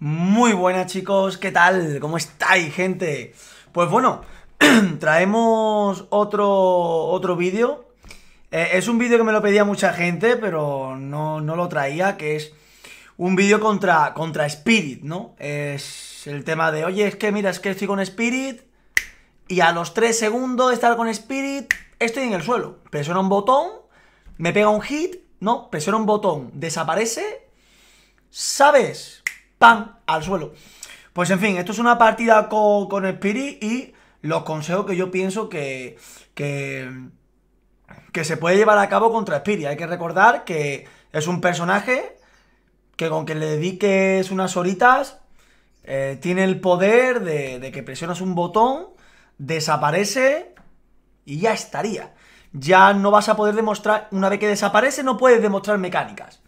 Muy buenas chicos, ¿qué tal? ¿Cómo estáis gente? Pues bueno, traemos otro, otro vídeo eh, Es un vídeo que me lo pedía mucha gente, pero no, no lo traía Que es un vídeo contra, contra Spirit, ¿no? Es el tema de, oye, es que mira, es que estoy con Spirit Y a los 3 segundos de estar con Spirit, estoy en el suelo Presiona un botón, me pega un hit, ¿no? Presiona un botón, desaparece ¿Sabes? ¡pam! al suelo. Pues en fin, esto es una partida con, con Spirit y los consejos que yo pienso que, que, se puede llevar a cabo contra Spirit. Hay que recordar que es un personaje que con que le dediques unas horitas eh, tiene el poder de, de que presionas un botón, desaparece y ya estaría. Ya no vas a poder demostrar, una vez que desaparece no puedes demostrar mecánicas.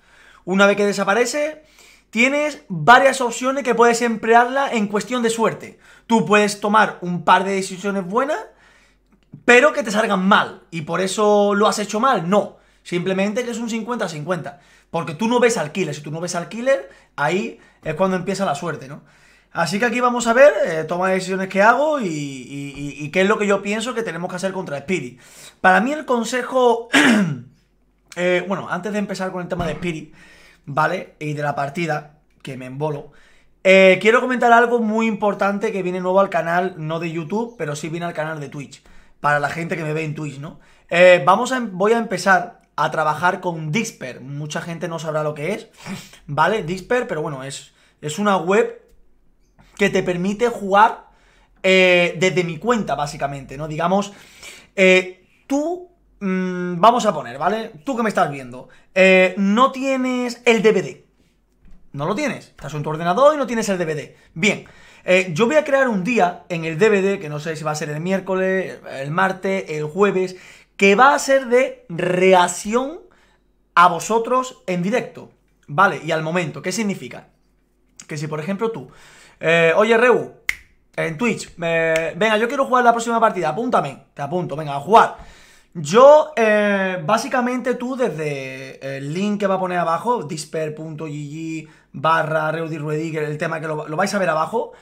Una vez que desaparece tienes varias opciones que puedes emplearla en cuestión de suerte. Tú puedes tomar un par de decisiones buenas, pero que te salgan mal. Y por eso lo has hecho mal. No. Simplemente que es un 50-50. Porque tú no ves al killer. Si tú no ves al killer, ahí es cuando empieza la suerte, ¿no? Así que aquí vamos a ver, eh, toma de decisiones que hago y, qué es lo que yo pienso que tenemos que hacer contra Spirit. Para mí el consejo... Eh, bueno, antes de empezar con el tema de Spirit, ¿vale? Y de la partida, que me embolo. Eh, quiero comentar algo muy importante que viene nuevo al canal, no de YouTube, pero sí viene al canal de Twitch. Para la gente que me ve en Twitch, ¿no? Eh, vamos a, em-, voy a empezar a trabajar con Disper. Mucha gente no sabrá lo que es, ¿vale? Disper, pero bueno, es, es una web que te permite jugar eh, desde mi cuenta, básicamente, ¿no? Digamos, tú Mm, vamos a poner, ¿vale? Tú que me estás viendo, eh, no tienes el DVD. No lo tienes. Estás en tu ordenador y no tienes el DVD. Bien. Eh, yo voy a crear un día en el DVD, que no sé si va a ser el miércoles, el martes, el jueves, que va a ser de reacción a vosotros en directo. ¿Vale? Y al momento. ¿Qué significa? Que si, por ejemplo, tú, eh, oye, Reu, en Twitch, venga, yo quiero jugar la próxima partida, apúntame, te apunto, venga, a jugar. Yo, eh, básicamente tú desde el link que va a poner abajo, disper.gg barra Ruedi, el tema que lo, vais a ver abajo,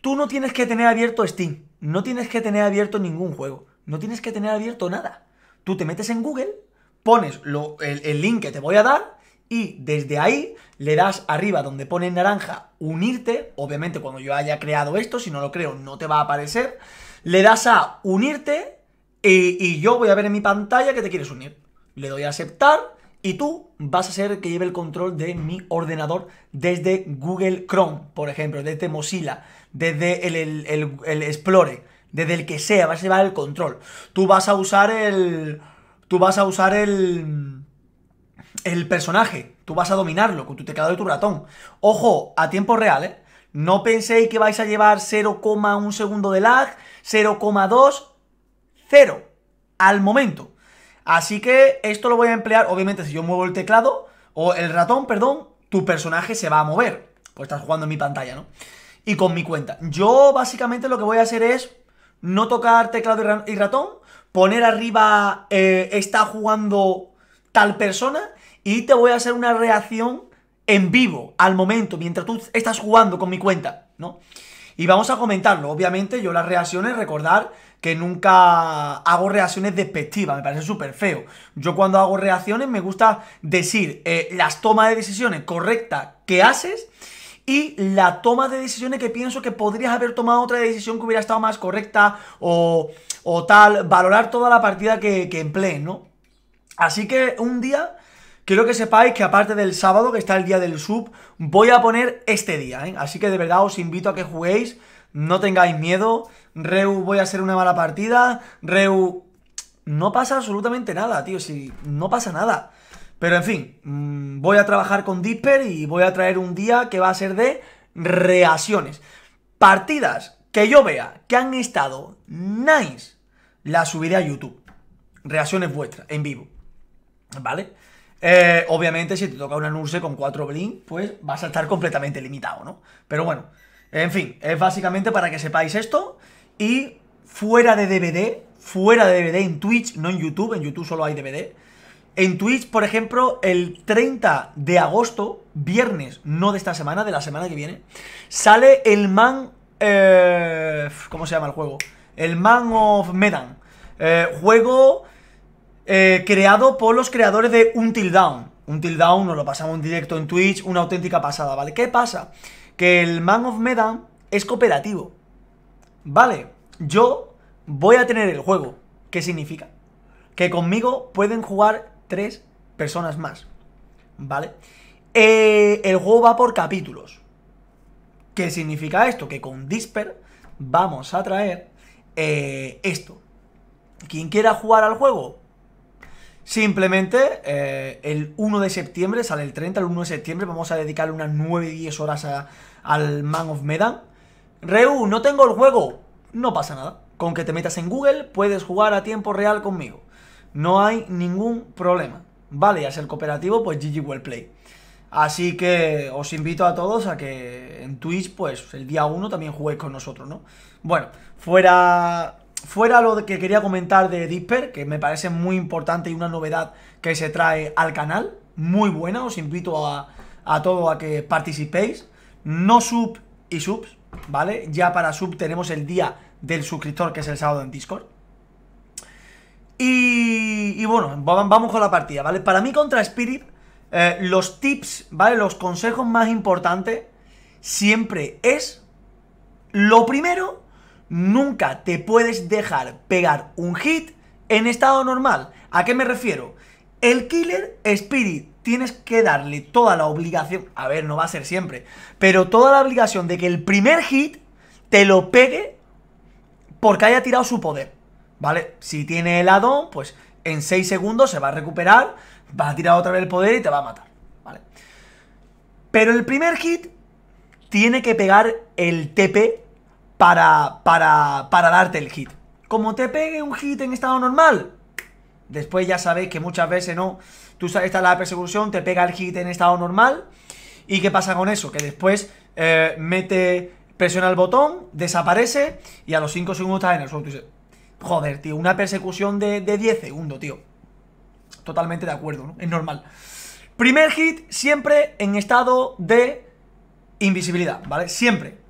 tú no tienes que tener abierto Steam, no tienes que tener abierto ningún juego, no tienes que tener abierto nada. Tú te metes en Google, pones el, el link que te voy a dar y desde ahí le das arriba donde pone en naranja unirte, obviamente cuando yo haya creado esto, si no lo creo no te va a aparecer, le das a unirte y, yo voy a ver en mi pantalla que te quieres unir. Le doy a aceptar y tú vas a ser el que lleve el control de mi ordenador desde Google Chrome, por ejemplo, desde Mozilla, desde el, el Explore, desde el que sea, vas a llevar el control. Tú vas a usar el... Tú vas a usar el... El personaje, tú vas a dominarlo con tu teclado y tu ratón. Ojo, a tiempo real, ¿eh? No penséis que vais a llevar 0,1 segundo de lag, 0,2, cero, al momento. Así que esto lo voy a emplear, obviamente si yo muevo el teclado, o el ratón, perdón, tu personaje se va a mover, pues estás jugando en mi pantalla, ¿no? Y con mi cuenta. Yo básicamente lo que voy a hacer es no tocar teclado y ratón, poner arriba eh, está jugando tal persona y te voy a hacer una reacción en vivo, al momento, mientras tú estás jugando con mi cuenta, ¿no? Y vamos a comentarlo, obviamente yo las reacciones, recordar que nunca hago reacciones despectivas, me parece súper feo. Yo cuando hago reacciones me gusta decir eh, las tomas de decisiones correctas que haces y la toma de decisiones que pienso que podrías haber tomado otra decisión que hubiera estado más correcta o, tal, valorar toda la partida que, que empleen, ¿no? Así que un día... Quiero que sepáis que aparte del sábado, que está el día del sub, voy a poner este día, ¿eh? Así que de verdad os invito a que juguéis no tengáis miedo, Reu voy a hacer una mala partida, Reu... No pasa absolutamente nada, tío, si no pasa nada. Pero en fin, mm, voy a trabajar con Disper y voy a traer un día que va a ser de reacciones. Partidas que yo vea que han estado nice, las subiré a YouTube. Reacciones vuestras, en vivo. ¿Vale? Eh, obviamente, si te toca una Nurse con 4 Blink, pues vas a estar completamente limitado, ¿no? Pero bueno, en fin, es básicamente para que sepáis esto. Y fuera de DVD, fuera de DVD en Twitch, no en YouTube, en YouTube solo hay DVD. En Twitch, por ejemplo, el 30 de agosto, viernes, no de esta semana, de la semana que viene, sale el Man... Eh, ¿Cómo se llama el juego? El Man of Medan. Eh, juego eh, creado por los creadores de Until Dawn Until Dawn, nos lo pasamos en directo en Twitch, una auténtica pasada, ¿vale? ¿Qué pasa? que el Man of Medan es cooperativo. Vale, yo voy a tener el juego. ¿Qué significa? Que conmigo pueden jugar tres personas más. ¿Vale? Eh, el juego va por capítulos. ¿Qué significa esto? Que con Disper vamos a traer eh, esto. Quien quiera jugar al juego, Simplemente eh, el 1 de septiembre, sale el 30, el 1 de septiembre, vamos a dedicar unas 9-10 horas al Man of Medan. Reu, no tengo el juego. No pasa nada. Con que te metas en Google puedes jugar a tiempo real conmigo. No hay ningún problema. Vale, ya es el cooperativo, pues GG Wellplay Play. Así que os invito a todos a que en Twitch, pues el día 1 también juguéis con nosotros, ¿no? Bueno, fuera Fuera lo que quería comentar de Disper que me parece muy importante y una novedad que se trae al canal, muy buena, os invito a, a todo a que participéis. No sub y subs, ¿vale? Ya para sub tenemos el día del suscriptor, que es el sábado en Discord. Y, bueno, vamos con la partida, ¿vale? Para mí contra Spirit, eh, los tips, ¿vale? Los consejos más importantes siempre es, lo primero, nunca te puedes dejar pegar un hit en estado normal. ¿A qué me refiero? El Killer Spirit tienes que darle toda la obligación, a ver, no va a ser siempre, pero toda la obligación de que el primer hit te lo pegue porque haya tirado su poder, ¿vale? Si tiene el addon, pues en 6 segundos se va a recuperar, va a tirar otra vez el poder y te va a matar, ¿vale? Pero el primer hit tiene que pegar el TP para, para, para darte el hit. Como te pegue un hit en estado normal, después ya sabéis que muchas veces no, tú sabes esta la persecución, te pega el hit en estado normal, ¿y qué pasa con eso? Que después eh, mete, presiona el botón, desaparece, y a los 5 segundos está en el suelo, joder, tío, una persecución de, de 10 segundos, tío. Totalmente de acuerdo, ¿no? Es normal. Primer hit siempre en estado de invisibilidad, ¿vale? Siempre.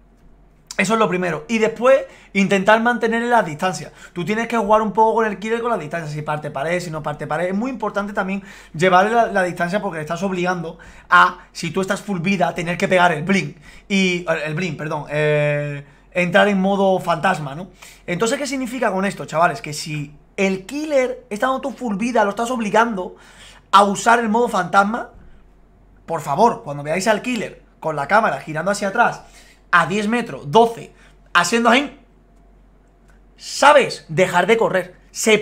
Eso es lo primero. Y después, intentar mantener la distancia. Tú tienes que jugar un poco con el killer con la distancia. Si parte pared, si no parte pared. Es muy importante también llevarle la, distancia porque le estás obligando a, si tú estás full vida, a tener que pegar el blink. Y. El blink, perdón. Eh, entrar en modo fantasma, ¿no? Entonces, ¿qué significa con esto, chavales? Que si el killer está dando tu full vida, lo estás obligando a usar el modo fantasma. Por favor, cuando veáis al killer con la cámara girando hacia atrás a 10 metros, 12, haciendo ahí, sabes dejar de correr, se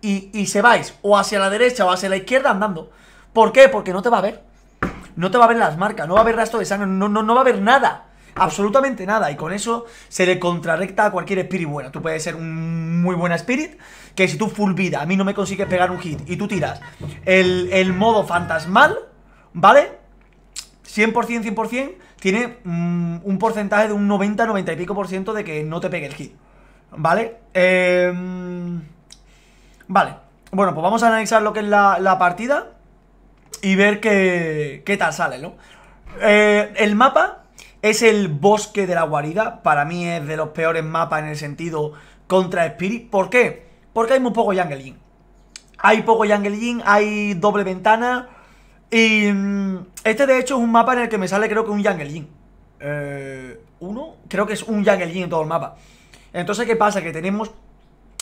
y, y se vais o hacia la derecha o hacia la izquierda andando. ¿Por qué? Porque no te va a ver. No te va a ver las marcas, no va a haber rastro de sangre, no, no, no va a haber nada absolutamente nada. Y con eso se le contrarrecta a cualquier spirit bueno Tú puedes ser un muy buen spirit, que si tú full vida, a mí no me consigues pegar un hit y tú tiras el, el modo fantasmal, ¿vale? 100%, 100%, tiene mm, un porcentaje de un 90, 90 y pico por ciento de que no te pegue el hit. ¿Vale? Em, vale. Bueno, pues vamos a analizar lo que es la, partida y ver qué, qué tal sale, ¿no? Eh, el mapa es el bosque de la guarida. Para mí es de los peores mapas en el sentido contra Spirit. ¿Por qué? Porque hay muy poco Jungle Hay poco Jungle hay doble ventana y mm, este de hecho es un mapa en el que me sale creo que un Yang eh, uno, creo que es un Yang en todo el mapa. Entonces, ¿qué pasa? Que tenemos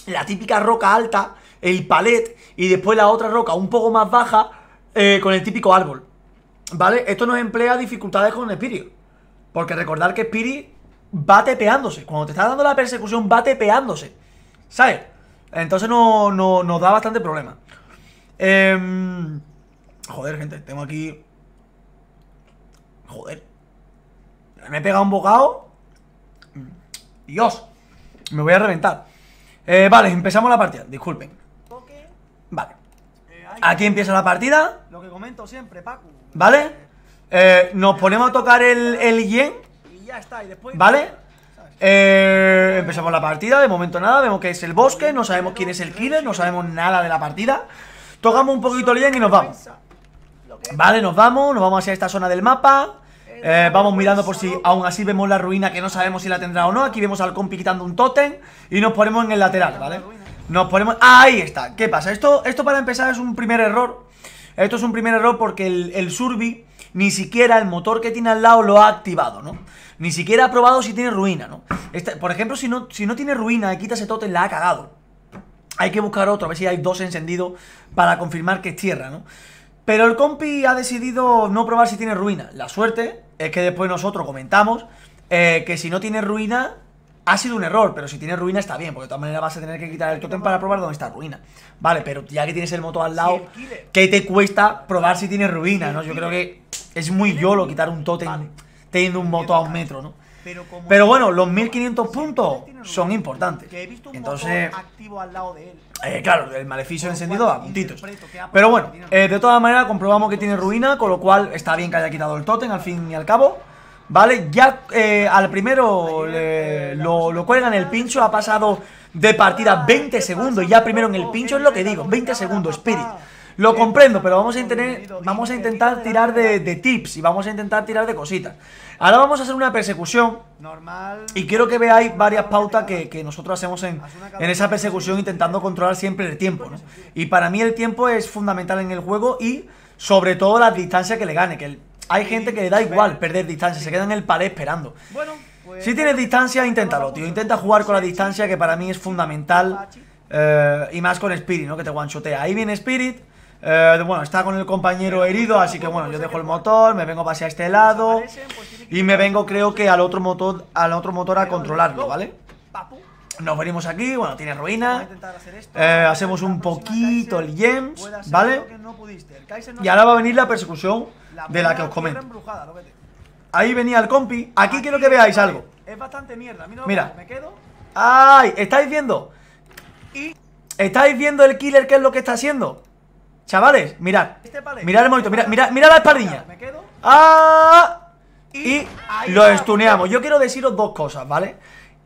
la típica roca alta, el palet, y después la otra roca un poco más baja eh, con el típico árbol. ¿Vale? Esto nos emplea dificultades con Spirit. Porque recordar que Spirit va tepeándose. Cuando te está dando la persecución, va tepeándose. ¿Sabes? Entonces nos da bastante problema. Eh, Joder, gente, tengo aquí... Joder. Me he pegado un bocado. Dios. Me voy a reventar. Eh, vale, empezamos la partida. Disculpen. Vale. Eh, aquí empieza la partida. Lo que comento siempre, Paco. ¿Vale? Eh, nos ponemos a tocar el, el yen. Y ya está, y después. ¿Vale? empezamos la partida, de momento nada, vemos que es el bosque, no sabemos quién es el killer, no sabemos nada de la partida. Tocamos un poquito el yen y nos vamos. Vale, nos vamos, nos vamos hacia esta zona del mapa eh, eh, vamos pues, mirando por si aún así vemos la ruina que no sabemos si la tendrá o no Aquí vemos al compi quitando un tótem y nos ponemos en el lateral, ¿vale? Nos ponemos... ¡Ah, ¡Ahí está! ¿Qué pasa? Esto, esto para empezar es un primer error Esto es un primer error porque el, el Surbi ni siquiera el motor que tiene al lado lo ha activado, ¿no? Ni siquiera ha probado si tiene ruina, ¿no? Este, por ejemplo, si no, si no tiene ruina y quita ese totem, la ha cagado Hay que buscar otro, a ver si hay dos encendidos para confirmar que es tierra, ¿no? Pero el compi ha decidido no probar si tiene ruina. La suerte es que después nosotros comentamos eh, que si no tiene ruina, ha sido un error, pero si tiene ruina está bien, porque de todas maneras vas a tener que quitar el totem para probar dónde está ruina. Vale, pero ya que tienes el moto al lado, ¿qué te cuesta probar si tiene ruina? ¿no? Yo creo que es muy yolo quitar un tótem teniendo un moto a un metro, ¿no? Pero, bueno, los 1500 puntos son importantes. Entonces, eh, claro, el maleficio encendido a puntitos. Pero bueno, eh, de todas maneras comprobamos que tiene ruina, con lo cual está bien que haya quitado el totem al fin y al cabo. ¿Vale? Ya eh, al primero lo, lo cuelgan el pincho, ha pasado de partida 20 ah, segundos. Ya primero en el pincho es lo que digo, 20 segundos, Spirit. Lo comprendo, pero vamos a, vamos a intentar tirar de, tips y vamos a intentar tirar de cositas. Ahora vamos a hacer una persecución y quiero que veáis varias pautas que, que nosotros hacemos en, en, esa persecución intentando controlar siempre el tiempo. Y para mí el tiempo es fundamental en el juego y sobre todo la distancia que le gane, que hay gente que le da igual perder distancia, se queda en el palé esperando. Pues si tienes distancia, inténtalo, tío. Intenta jugar con la distancia, que para mí es fundamental. Eh, y más con Spirit, ¿no? Que te one -shotea. Ahí viene Spirit. Eh, bueno, está con el compañero herido, así que bueno, yo dejo el motor, me vengo a este lado y me vengo creo que al otro motor, al otro motor a controlarlo, ¿vale? Nos venimos aquí, bueno, tiene ruina eh, Hacemos un poquito el James, ¿vale? Y ahora va a venir la persecución de la que os comento Ahí venía el compi, aquí quiero que veáis algo mira ¡Ay! ¿Estáis viendo? ¿Estáis viendo el killer qué es lo que está haciendo? Chavales, mirad. Este mirad el monito, mirad, mirad, mirad la espadilla ¡Ah! Y lo estuneamos. Yo quiero deciros dos cosas, ¿vale?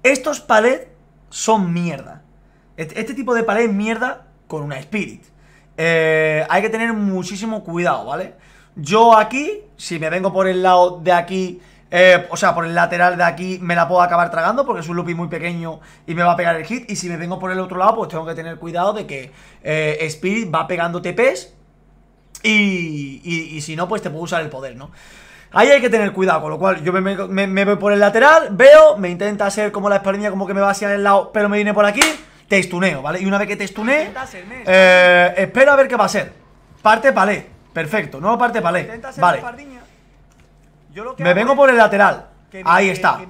Estos palets son mierda. Este, este tipo de palet es mierda con una spirit. Eh, hay que tener muchísimo cuidado, ¿vale? Yo aquí, si me vengo por el lado de aquí eh, o sea, por el lateral de aquí me la puedo acabar tragando porque es un looping muy pequeño y me va a pegar el hit. Y si me vengo por el otro lado, pues tengo que tener cuidado de que eh, Spirit va pegando TPs y, y, si no, pues te puedo usar el poder, ¿no? Ahí hay que tener cuidado, con lo cual yo me, me, voy por el lateral, veo, me intenta hacer como la espalda, como que me va hacia el lado, pero me viene por aquí, te estuneo, ¿vale? Y una vez que te eh, espero a ver qué va a ser. Parte palé, perfecto, no parte palé, vale me vengo por el lateral. Ahí está.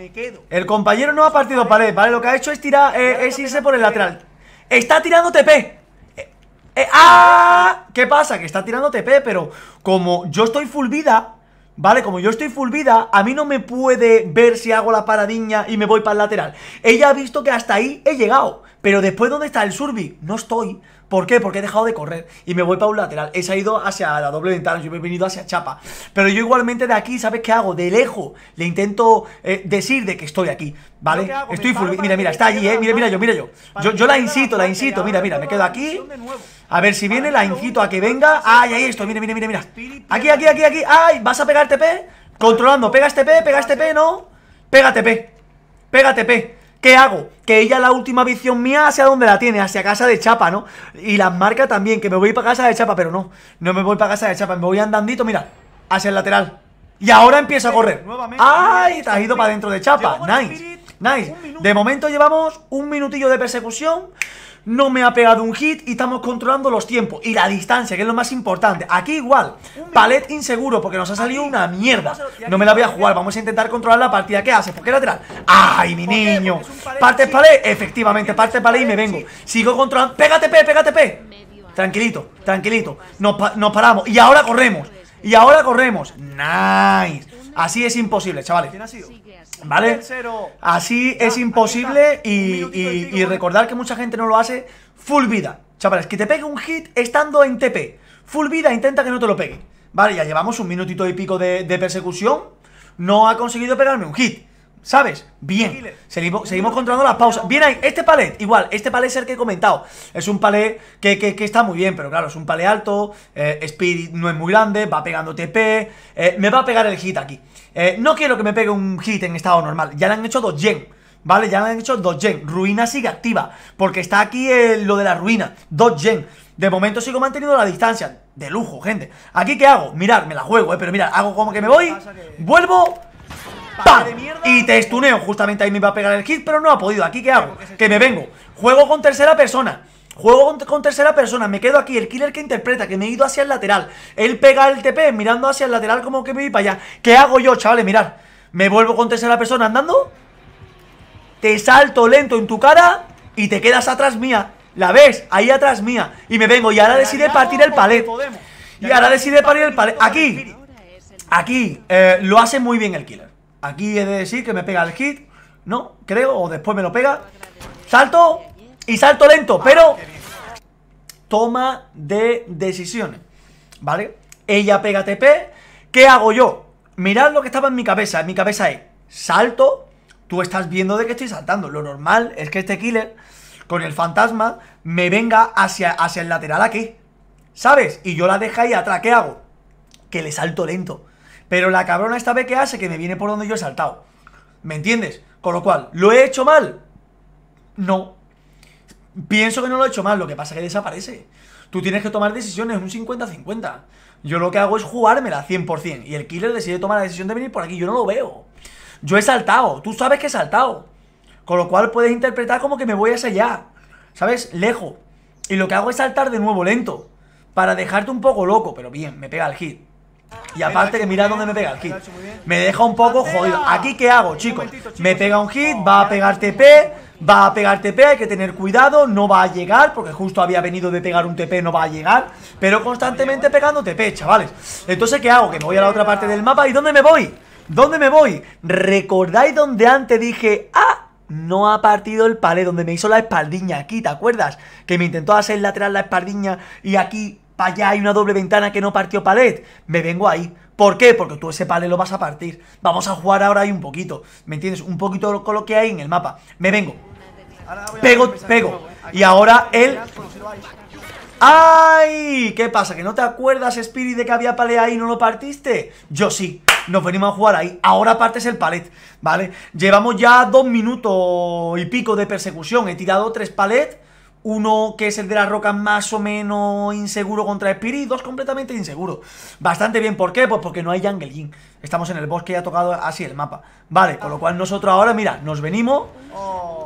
El compañero no ha partido pared, ¿vale? Lo que ha hecho es tirar, eh, es irse por el lateral. Está tirando TP. Eh, eh, ¡Ah! ¿Qué pasa? Que está tirando TP, pero como yo estoy full vida, ¿vale? Como yo estoy full vida, a mí no me puede ver si hago la paradiña y me voy para el lateral. Ella ha visto que hasta ahí he llegado, pero después ¿dónde está el surbi? No estoy, ¿Por qué? Porque he dejado de correr y me voy para un lateral. he salido hacia la doble ventana, yo he venido hacia chapa. Pero yo igualmente de aquí, ¿sabes qué hago? De lejos le intento eh, decir de que estoy aquí, ¿vale? Estoy full. Mira, mira, está allí, ¿eh? Mira, mira yo, mira yo. Yo, la incito, la incito. Mira, mira, me quedo aquí. A ver si viene, la incito a que venga. ¡Ay, ahí esto! Mira, mira, mira, mira. Aquí, aquí, aquí, aquí. ¡Ay! ¿Vas a pegar TP? Controlando. Pega este P, pega este P, ¿no? Pégate TP. Pégate TP. ¿Qué hago? Que ella la última visión mía hacia dónde la tiene, hacia casa de Chapa, ¿no? Y la marca también, que me voy para casa de Chapa, pero no, no me voy para casa de Chapa, me voy andandito, mira, hacia el lateral. Y ahora empiezo a correr. ¡Ay! Te has ido para dentro de Chapa. Nice. Nice. De momento llevamos un minutillo de persecución no me ha pegado un hit y estamos controlando los tiempos y la distancia, que es lo más importante. Aquí igual, palet inseguro porque nos ha salido una mierda. No me la voy a jugar, vamos a intentar controlar la partida. ¿Qué haces? ¿Por qué lateral? ¡Ay, mi niño! parte palet? Efectivamente, parte palet y me vengo. Sigo controlando. ¡Pégate, P! ¡Pégate, P! Tranquilito, tranquilito. Nos, paramos y ahora corremos. Y ahora corremos. Nice. Así es imposible, chavales. sido? ¿Vale? Así es imposible y, recordar que mucha gente no lo hace. Full vida. Chavales, que te pegue un hit estando en TP. Full vida, intenta que no te lo pegue. Vale, ya llevamos un minutito y pico de persecución. No ha conseguido pegarme un hit. ¿Sabes? Bien. Seguimos, controlando las pausas. Bien ahí. Este palet, igual. Este palet es el que he comentado. Es un palet que, está muy bien, pero claro, es un palet alto. Eh, speed no es muy grande. Va pegando TP. Eh, me va a pegar el hit aquí. Eh, no quiero que me pegue un hit en estado normal. Ya le han hecho dos gen. ¿Vale? Ya le han hecho dos gen. Ruina sigue activa. Porque está aquí lo de la ruina. Dos gen. De momento sigo manteniendo la distancia. De lujo, gente. ¿Aquí qué hago? Mirad, me la juego, eh, Pero mira hago como que me voy. Vuelvo y te estuneo. Justamente ahí me iba a pegar el hit, pero no ha podido. ¿Aquí qué hago? Que me vengo. Juego con tercera persona. Juego con, tercera persona, me quedo aquí, el killer que interpreta, que me he ido hacia el lateral. Él pega el TP mirando hacia el lateral como que me voy para allá. ¿Qué hago yo, chavales? Mirad, me vuelvo con tercera persona andando. Te salto lento en tu cara y te quedas atrás mía. La ves, ahí atrás mía. Y me vengo y ahora decide partir el palet. Y ahora decide partir el palet. Aquí, aquí, eh, lo hace muy bien el killer. Aquí he de decir que me pega el hit ¿No? Creo, o después me lo pega Salto y salto lento ah, Pero toma de decisiones ¿Vale? Ella pega TP ¿Qué hago yo? Mirad lo que estaba en mi cabeza En mi cabeza es salto Tú estás viendo de que estoy saltando Lo normal es que este killer con el fantasma me venga hacia, hacia el lateral aquí ¿Sabes? Y yo la dejo ahí atrás ¿Qué hago? Que le salto lento pero la cabrona esta vez que hace que me viene por donde yo he saltado. ¿Me entiendes? Con lo cual, ¿lo he hecho mal? No. Pienso que no lo he hecho mal, lo que pasa es que desaparece. Tú tienes que tomar decisiones, un 50-50. Yo lo que hago es jugármela 100%. Y el killer decide tomar la decisión de venir por aquí. Yo no lo veo. Yo he saltado. Tú sabes que he saltado. Con lo cual puedes interpretar como que me voy hacia allá. ¿Sabes? Lejos. Y lo que hago es saltar de nuevo lento. Para dejarte un poco loco. Pero bien, me pega el hit. Y aparte que mira dónde me pega aquí Me deja un poco jodido. ¿Aquí qué hago, chicos? Me pega un hit, va a pegar TP, va a pegar TP, hay que tener cuidado, no va a llegar, porque justo había venido de pegar un TP, no va a llegar, pero constantemente pegando TP, chavales. Entonces, ¿qué hago? Que me voy a la otra parte del mapa. ¿Y dónde me voy? ¿Dónde me voy? ¿Recordáis donde antes dije, ah, no ha partido el palé, donde me hizo la espaldiña aquí, ¿te acuerdas? Que me intentó hacer lateral la espaldiña y aquí hay una doble ventana que no partió palet, me vengo ahí. ¿Por qué? Porque tú ese palet lo vas a partir. Vamos a jugar ahora ahí un poquito, ¿me entiendes? Un poquito con lo que hay en el mapa. Me vengo. Pego, pego. Y ahora él... ¡Ay! ¿Qué pasa? ¿Que no te acuerdas, Spirit, de que había palet ahí y no lo partiste? Yo sí nos venimos a jugar ahí. Ahora partes el palet, ¿vale? Llevamos ya dos minutos y pico de persecución. He tirado tres palets uno que es el de la roca más o menos inseguro contra Spirit dos completamente inseguro Bastante bien, ¿por qué? Pues porque no hay Jungle Jin. Estamos en el bosque y ha tocado así el mapa. Vale, con lo cual nosotros ahora, mira, nos venimos.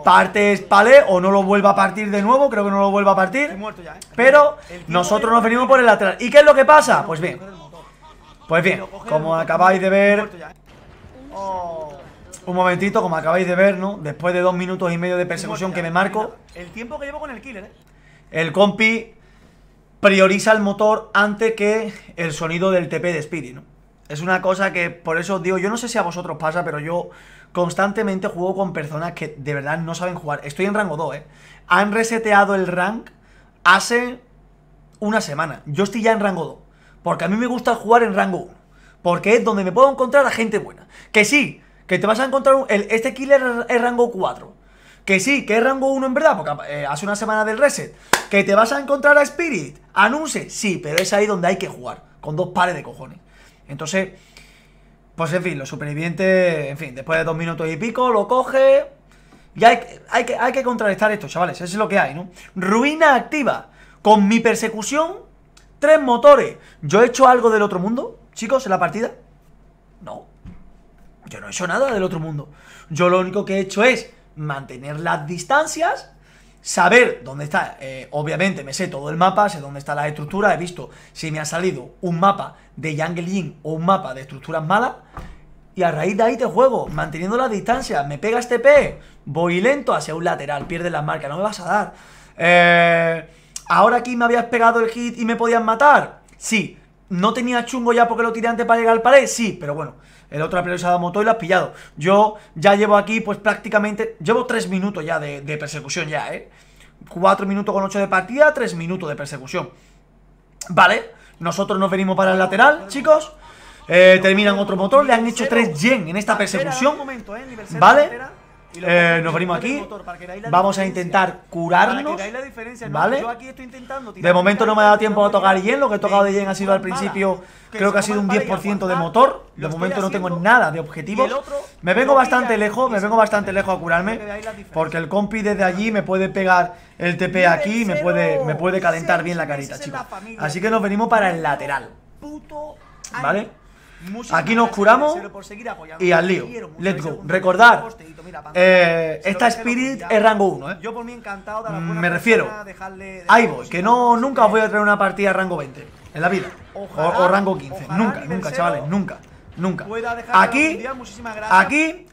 Partes vale, o no lo vuelva a partir de nuevo, creo que no lo vuelva a partir. ¿eh? Pero nosotros nos venimos por el lateral. ¿Y qué es lo que pasa? Pues, pues bien, pues bien, como acabáis de ver... Un momentito, como acabáis de ver, ¿no? Después de dos minutos y medio de persecución que me marco. El tiempo que llevo con el killer, ¿eh? El compi prioriza el motor antes que el sonido del TP de Speedy, ¿no? Es una cosa que, por eso digo, yo no sé si a vosotros pasa, pero yo constantemente juego con personas que de verdad no saben jugar. Estoy en rango 2, ¿eh? Han reseteado el rank hace una semana. Yo estoy ya en rango 2. Porque a mí me gusta jugar en rango 1. Porque es donde me puedo encontrar a gente buena. Que sí, que te vas a encontrar un, este killer es rango 4. Que sí, que es rango 1 en verdad, porque eh, hace una semana del reset. Que te vas a encontrar a Spirit, anunce, sí, pero es ahí donde hay que jugar, con dos pares de cojones. Entonces, pues en fin, los supervivientes, en fin, después de dos minutos y pico, lo coge. Y hay, que, hay que contrarrestar esto, chavales, eso es lo que hay, ¿no? Ruina activa. Con mi persecución, tres motores. ¿Yo he hecho algo del otro mundo, chicos, en la partida? No yo no he hecho nada del otro mundo. Yo lo único que he hecho es mantener las distancias, saber dónde está. Eh, obviamente me sé todo el mapa, sé dónde está la estructura, he visto si me ha salido un mapa de Jungle o un mapa de estructuras malas. Y a raíz de ahí te juego, manteniendo las distancias. Me pega este P, voy lento hacia un lateral, pierde la marca, no me vas a dar. Eh, ahora aquí me habías pegado el hit y me podías matar. Sí. ¿No tenía chungo ya porque lo tiré antes para llegar al pared? Sí, pero bueno. El otro ha priorizado Moto y lo has pillado. Yo ya llevo aquí, pues prácticamente. Llevo 3 minutos ya de, persecución, ya, ¿eh? 4 minutos con ocho de partida, Tres minutos de persecución. Vale, nosotros nos venimos para el lateral, chicos. Eh, terminan otro motor, le han hecho 3 yen en esta persecución. Eh, ¿Vale? Eh, nos venimos aquí. Vamos a intentar curarnos. Pues ¿Vale? De momento no me ha dado tiempo a tocar Yen. Lo que he tocado de Yen ha sido al principio, creo que ha sido un 10% de motor. De momento no tengo nada de objetivos. Me vengo bastante lejos, me vengo bastante lejos a curarme. Porque el compi desde allí me puede pegar el TP aquí. Me puede, me puede calentar bien la carita, chicos. Así que nos venimos para el lateral. ¿Vale? Aquí nos curamos y al lío. Let's go. Recordar, eh, esta Spirit es rango 1, ¿eh? mm, Me refiero, ahí voy, que no, nunca os voy a traer una partida rango 20 en la vida. O, rango 15. Nunca, nunca, chavales, nunca. Nunca. Aquí, aquí,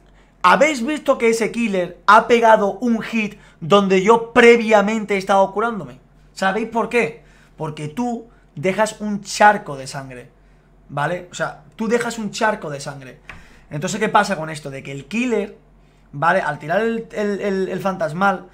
¿habéis visto que ese killer ha pegado un hit donde yo previamente he estado curándome? ¿Sabéis por qué? Porque tú dejas un charco de sangre. ¿vale? O sea, tú dejas un charco de sangre. Entonces, ¿qué pasa con esto? De que el killer, ¿vale? Al tirar el, fantasmal,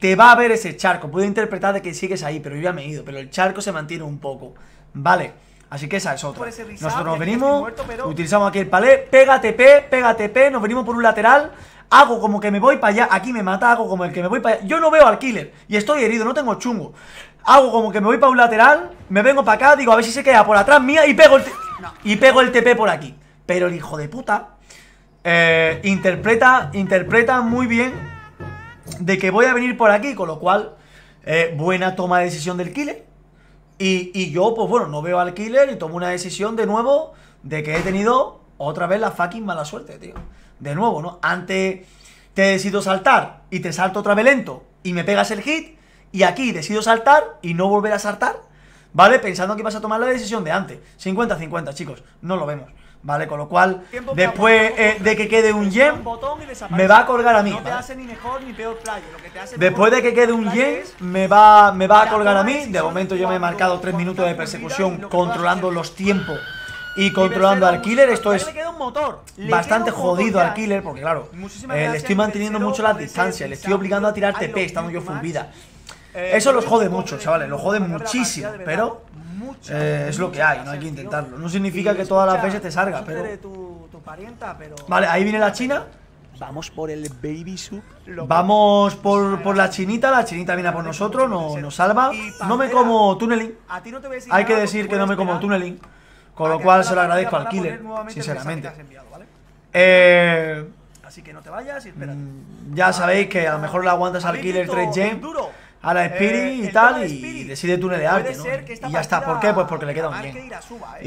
te va a ver ese charco. Puedo interpretar de que sigues ahí, pero yo ya me he ido. Pero el charco se mantiene un poco, ¿vale? Así que esa es otra. Nosotros nos venimos, utilizamos aquí el palé, Pégate P, pégate P, nos venimos por un lateral, hago como que me voy para allá, aquí me mata, hago como el que me voy para allá. Yo no veo al killer y estoy herido, no tengo chungo. Hago como que me voy para un lateral Me vengo para acá, digo, a ver si se queda por atrás mía Y pego el, y pego el TP por aquí Pero el hijo de puta eh, interpreta, interpreta muy bien De que voy a venir por aquí Con lo cual, eh, buena toma de decisión del killer y, y, yo, pues bueno, no veo al killer y tomo una decisión de nuevo de que he tenido otra vez la fucking mala suerte, tío. De nuevo, ¿no? Antes te decido saltar y te salto otra vez lento y me pegas el hit y aquí decido saltar y no volver a saltar, ¿vale? Pensando que vas a tomar la decisión de antes. 50-50, chicos, no lo vemos. ¿Vale? Con lo cual, después eh, de que quede un gem me va a colgar a mí. Después de que quede un gem me va, me va a colgar a mí. De momento yo me he marcado 3 minutos de persecución controlando los tiempos y controlando al killer. Esto es bastante jodido al killer porque, claro, eh, le estoy manteniendo mucho las distancias. Le estoy obligando a tirar TP estando yo full vida. Eh, Eso los jode mucho, chavales, lo jode muchísimo, pero eh, es lo que hay, no hay que intentarlo. No significa que todas las veces te salga, pero... Vale, ahí viene la china. Vamos por el baby soup Vamos por, la chinita, la chinita viene por nosotros, no, nos salva. No me como tunneling. Hay que decir que no me como tunneling. Con lo cual se lo agradezco al killer, sinceramente. Eh, Así que no te vayas mm, Ya sabéis que a lo mejor le aguantas al killer 3 g a la eh, Spirit y tal, y decide tunelearte, ¿no? Y ya está, ¿por qué? Pues porque le queda un yen. Eh".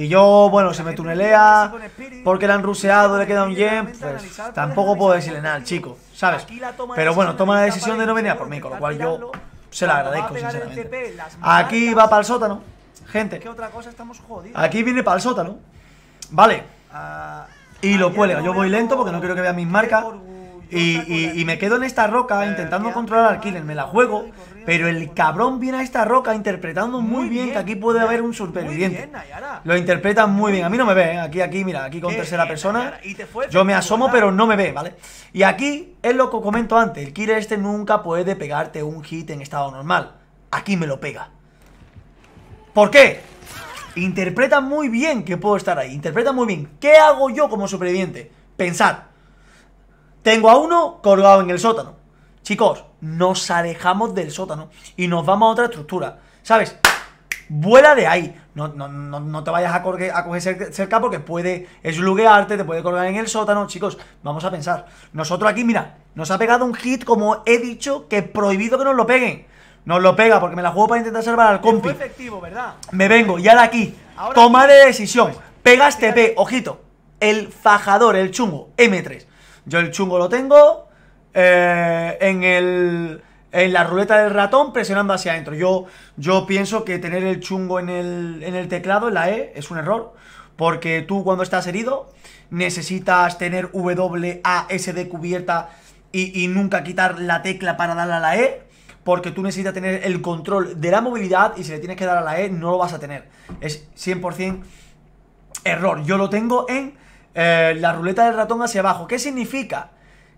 Y yo, bueno, se me tunelea porque le han ruseado, le queda un yen, pues tampoco puedo decirle nada al chico, ¿sabes? Pero bueno, toma la decisión de no venir a por mí, con lo cual yo se la agradezco, sinceramente. Aquí va para el sótano, gente. Aquí viene para el sótano, ¿vale? Ah, y lo cuelga, yo voy lento porque no quiero que vea mis marcas. Y, me quedo en esta roca eh, intentando controlar al killer me la juego, pero el cabrón viene a esta roca interpretando muy bien que aquí puede haber un superviviente. Lo interpreta muy bien, a mí no me ve, ¿eh? aquí, aquí, mira, aquí con tercera persona, yo me asomo pero no me ve, ¿vale? Y aquí es lo que comento antes, el Killer este nunca puede pegarte un hit en estado normal, aquí me lo pega. ¿Por qué? Interpreta muy bien que puedo estar ahí, interpreta muy bien. ¿Qué hago yo como superviviente? Pensar tengo a uno colgado en el sótano. Chicos, nos alejamos del sótano y nos vamos a otra estructura. ¿Sabes? Vuela de ahí. No, te vayas a, a coger cerca porque puede esluguearte, te puede colgar en el sótano. Chicos, vamos a pensar. Nosotros aquí, mira, nos ha pegado un hit, como he dicho, que prohibido que nos lo peguen. Nos lo pega porque me la juego para intentar salvar al compi. efectivo, ¿verdad? Me vengo y ahora aquí. toma de decisión. Pegas este TP, ojito. El fajador, el chungo, M3. Yo el chungo lo tengo. Eh, en el en la ruleta del ratón presionando hacia adentro. Yo, yo pienso que tener el chungo en el, en el, teclado, en la E, es un error. Porque tú cuando estás herido necesitas tener WASD cubierta y, y, nunca quitar la tecla para darle a la E. Porque tú necesitas tener el control de la movilidad y si le tienes que dar a la E no lo vas a tener. Es 100% error. Yo lo tengo en eh, la ruleta del ratón hacia abajo. ¿Qué significa?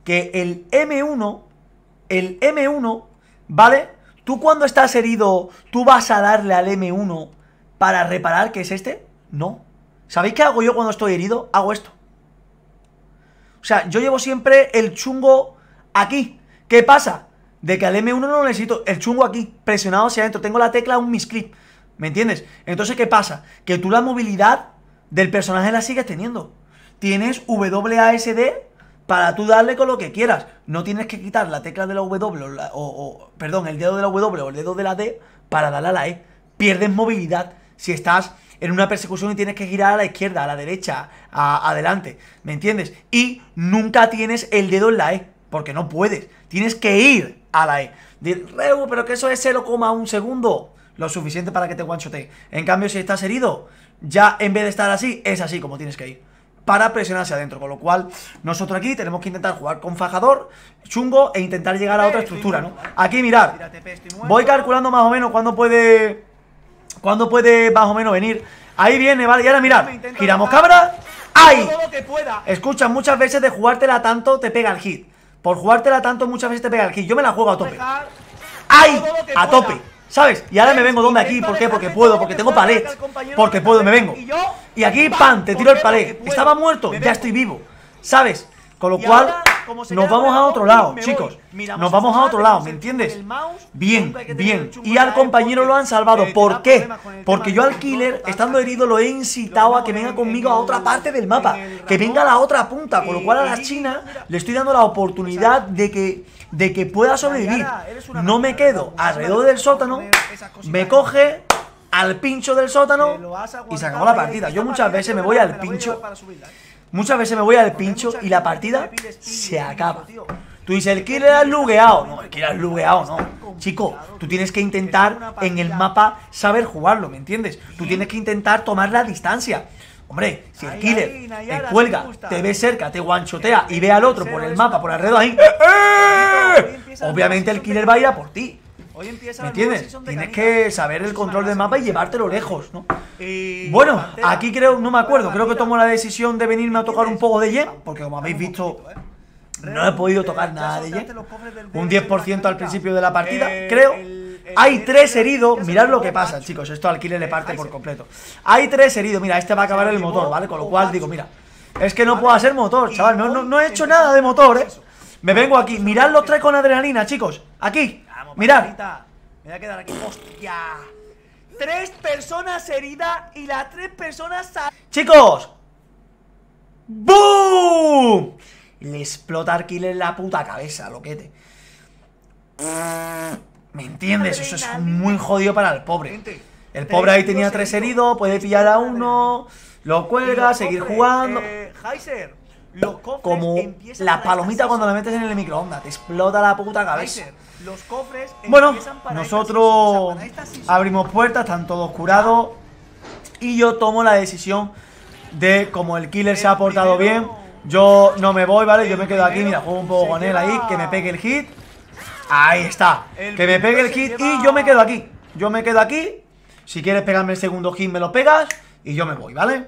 Que el M1, el M1, ¿vale? Tú cuando estás herido, tú vas a darle al M1 para reparar que es este. No. ¿Sabéis qué hago yo cuando estoy herido? Hago esto. O sea, yo llevo siempre el chungo aquí. ¿Qué pasa? De que al M1 no necesito el chungo aquí, presionado hacia adentro. Tengo la tecla un misclip. ¿Me entiendes? Entonces, ¿qué pasa? Que tú la movilidad del personaje la sigues teniendo tienes WASD para tú darle con lo que quieras. No tienes que quitar la tecla de la W o, perdón, el dedo de la W o el dedo de la D para darle a la E. Pierdes movilidad si estás en una persecución y tienes que girar a la izquierda, a la derecha, adelante, ¿me entiendes? Y nunca tienes el dedo en la E, porque no puedes. Tienes que ir a la E. pero que eso es 0,1 segundo. Lo suficiente para que te guanchote. En cambio, si estás herido, ya en vez de estar así, es así como tienes que ir para presionarse adentro. Con lo cual, nosotros aquí tenemos que intentar jugar con fajador, chungo e intentar llegar a otra estructura, ¿no? Aquí, mirad, voy calculando más o menos cuándo puede, cuándo puede más o menos venir. Ahí viene, ¿vale? Y ahora mirad, giramos cámara. ¡Ay! Escucha, muchas veces de jugártela tanto te pega el hit. Por jugártela tanto muchas veces te pega el hit. Yo me la juego a tope. ¡Ay! A tope. ¿Sabes? Y ahora me vengo donde aquí, ¿por qué? Porque puedo, porque tengo palet, porque puedo, me vengo. Y aquí, pan, te tiro el palet. Estaba muerto, ya estoy vivo. ¿Sabes? Con lo cual, nos vamos a otro lado, chicos. Nos vamos a otro lado, ¿me entiendes? Bien, bien. Y al compañero lo han salvado. Eh, ¿Por qué? Porque yo al killer, estando herido, lo he incitado a que venga conmigo a otra parte del mapa. Que venga a la otra punta. Con lo cual a la eh, China le estoy dando la pues oportunidad de que, de que pueda sobrevivir. No me quedo alrededor del sótano. Me coge, al pincho del sótano y se acabó la partida. Yo muchas veces me voy al pincho ¿eh? Muchas veces me voy al pincho y la partida se acaba. Tú dices, el killer ha lugueado. No, el killer ha lugueado, no. Chico, tú tienes que intentar en el mapa saber jugarlo, ¿me entiendes? Tú tienes que intentar tomar la distancia. Hombre, si el killer te cuelga, te ve cerca, te guanchotea y ve al otro por el mapa, por alrededor ahí, ¡eh! obviamente el killer va a ir a por ti. Hoy empieza ¿Me entiendes? Tienes que saber el control del mapa y llevártelo lejos, ¿no? bueno, aquí creo, no me acuerdo, creo que tomo la decisión de venirme a tocar un poco de Yen, porque como habéis visto, ¿eh? no he podido tocar nada de Yen. Un 10% al principio de la partida, creo. Hay tres heridos, mirad lo que pasa, chicos, esto alquiler le parte por completo. Hay tres heridos, mira, este va a este acabar el motor, ¿vale? Con lo cual digo, mira, es que no puedo hacer motor, chaval, no, no he hecho nada de motor, ¿eh? Me vengo aquí, mirad los tres con adrenalina, chicos, aquí. Mirad. Me voy a quedar aquí. ¡Hostia! Tres personas heridas y las tres personas sal... ¡Chicos! ¡Boom! Le explota Arquile en la puta cabeza, loquete. ¿Me entiendes? Eso es muy jodido para el pobre. El pobre ahí tenía tres heridos, puede pillar a uno, lo cuelga, seguir jugando. Eh, Heiser, como la palomita cuando la metes en el microondas, te explota la puta cabeza. Los cofres bueno, nosotros abrimos puertas, están todos curados y yo tomo la decisión de como el killer se ha portado bien, yo no me voy, ¿vale? Yo me quedo aquí, mira, juego un poco con él ahí, que me pegue el hit. Ahí está, que me pegue el hit y yo me quedo aquí. Yo me quedo aquí. Si quieres pegarme el segundo hit, me lo pegas y yo me voy, ¿vale?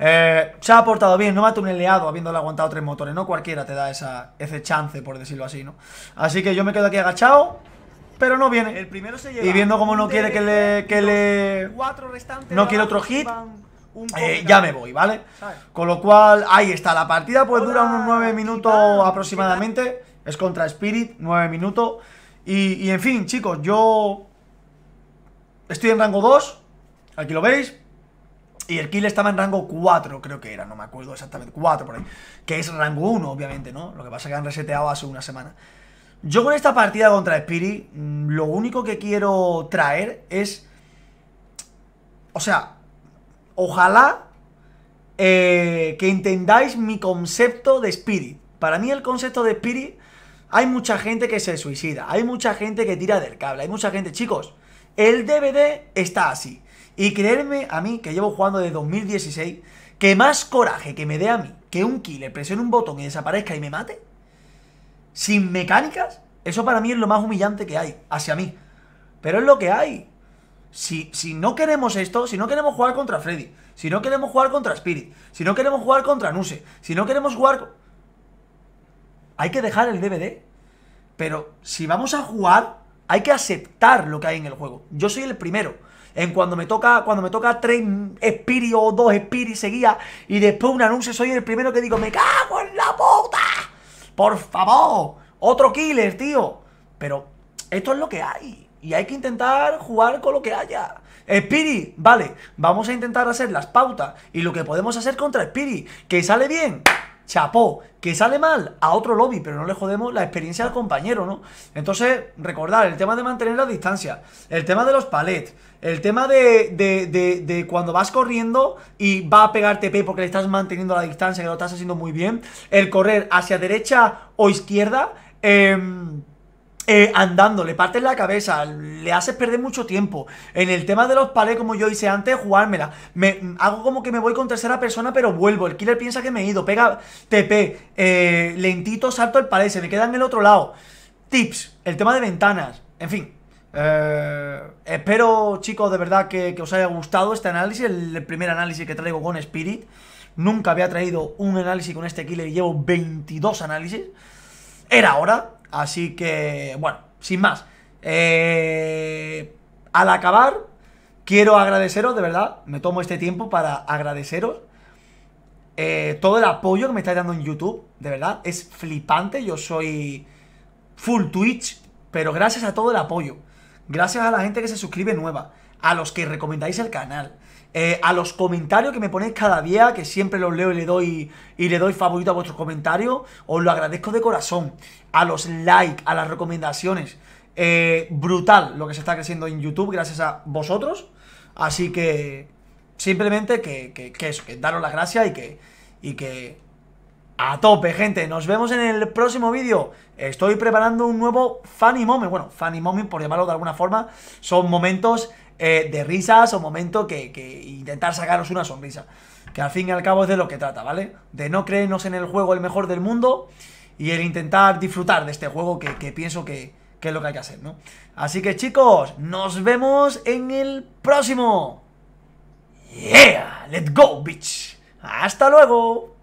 Eh, se ha aportado bien, no me ha tuneleado habiéndole aguantado tres motores, no cualquiera te da esa, ese chance, por decirlo así, ¿no? Así que yo me quedo aquí agachado, pero no viene. y viendo cómo no quiere que le... no quiere otro hit. Eh, ya me voy, ¿vale? Con lo cual, ahí está, la partida pues dura unos nueve minutos aproximadamente. Es contra Spirit, 9 minutos. Y, y en fin, chicos, yo estoy en rango 2. Aquí lo veis, y el kill estaba en rango 4, creo que era, no me acuerdo exactamente, 4 por ahí. Que es rango 1, obviamente, ¿no? Lo que pasa es que han reseteado hace una semana. Yo con esta partida contra Spirit, mm, lo único que quiero traer es... O sea, ojalá eh, que entendáis mi concepto de Spirit. Para mí el concepto de Spirit, hay mucha gente que se suicida, hay mucha gente que tira del cable, hay mucha gente, chicos, el DVD está así. Y creerme a mí, que llevo jugando desde 2016, que más coraje que me dé a mí que un killer presione un botón y desaparezca y me mate, sin mecánicas, eso para mí es lo más humillante que hay, hacia mí. Pero es lo que hay. Si, si no queremos esto, si no queremos jugar contra Freddy, si no queremos jugar contra Spirit, si no queremos jugar contra Nuse, si no queremos jugar... Hay que dejar el DVD. Pero si vamos a jugar, hay que aceptar lo que hay en el juego. Yo soy el primero en cuando me toca, cuando me toca tres o dos Spirit seguía y después un anuncio soy el primero que digo, me cago en la puta. Por favor, otro killer, tío. Pero esto es lo que hay. Y hay que intentar jugar con lo que haya. Spirit, vale, vamos a intentar hacer las pautas y lo que podemos hacer contra Spirit. Que sale bien, chapó, que sale mal a otro lobby, pero no le jodemos la experiencia al compañero, ¿no? Entonces, recordar, el tema de mantener la distancia, el tema de los palets, el tema de, de, de, cuando vas corriendo y va a pegarte TP porque le estás manteniendo la distancia, que lo estás haciendo muy bien, el correr hacia derecha o izquierda, eh eh, andando, le partes la cabeza, le haces perder mucho tiempo. En el tema de los palés, como yo hice antes, jugármela. Me, hago como que me voy con tercera persona, pero vuelvo. El killer piensa que me he ido. Pega TP, eh, lentito, salto el palé, se me queda en el otro lado. Tips, el tema de ventanas, en fin. Eh, espero, chicos, de verdad que, os haya gustado este análisis, el, primer análisis que traigo con Spirit. Nunca había traído un análisis con este killer y llevo 22 análisis. Era hora, Así que, bueno, sin más. Eh, al acabar, quiero agradeceros, de verdad, me tomo este tiempo para agradeceros eh, todo el apoyo que me estáis dando en YouTube, de verdad, es flipante, yo soy full Twitch, pero gracias a todo el apoyo, gracias a la gente que se suscribe nueva, a los que recomendáis el canal, eh, a los comentarios que me ponéis cada día, que siempre los leo y le doy y le doy favorito a vuestros comentarios. Os lo agradezco de corazón. A los likes, a las recomendaciones. Eh, brutal lo que se está creciendo en YouTube gracias a vosotros. Así que simplemente que, que, eso, que daros las gracias y que, y que a tope, gente. Nos vemos en el próximo vídeo. Estoy preparando un nuevo Funny Moment. Bueno, Funny Moment, por llamarlo de alguna forma. Son momentos eh, de risas o momento que, intentar sacaros una sonrisa. Que al fin y al cabo es de lo que trata, ¿vale? De no creernos en el juego el mejor del mundo y el intentar disfrutar de este juego que, pienso que, que es lo que hay que hacer, ¿no? Así que chicos, nos vemos en el próximo. Yeah, let's go, bitch. Hasta luego.